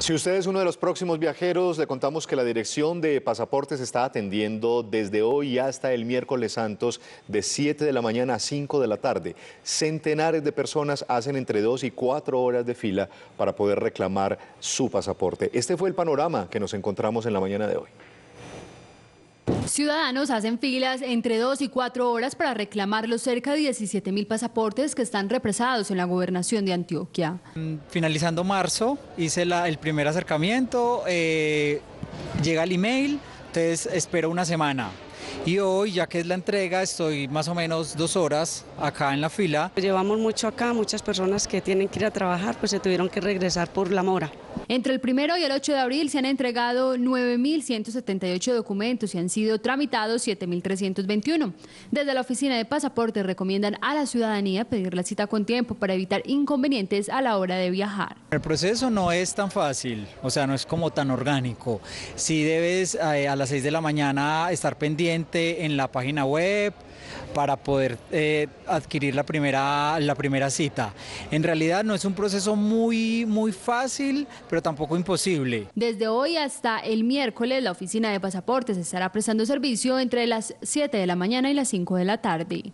Si usted es uno de los próximos viajeros, le contamos que la dirección de pasaportes está atendiendo desde hoy hasta el miércoles Santos de 7 de la mañana a 5 de la tarde. Centenares de personas hacen entre 2 y 4 horas de fila para poder reclamar su pasaporte. Este fue el panorama que nos encontramos en la mañana de hoy. Ciudadanos hacen filas entre dos y cuatro horas para reclamar los cerca de 17 mil pasaportes que están represados en la gobernación de Antioquia. Mm, finalizando marzo hice el primer acercamiento, eh, llega el email, entonces espero una semana y hoy, ya que es la entrega, estoy más o menos dos horas acá en la fila. Pues llevamos mucho acá, muchas personas que tienen que ir a trabajar, pues se tuvieron que regresar por la mora. Entre el primero y el 8 de abril se han entregado 9.178 documentos y han sido tramitados 7.321. Desde la Oficina de Pasaporte recomiendan a la ciudadanía pedir la cita con tiempo para evitar inconvenientes a la hora de viajar. El proceso no es tan fácil, o sea, no es como tan orgánico. Si debes eh, a las 6 de la mañana estar pendiente en la página web para poder eh, adquirir la primera, la primera cita. En realidad no es un proceso muy, muy fácil, pero tampoco imposible. Desde hoy hasta el miércoles, la oficina de pasaportes estará prestando servicio entre las 7 de la mañana y las 5 de la tarde.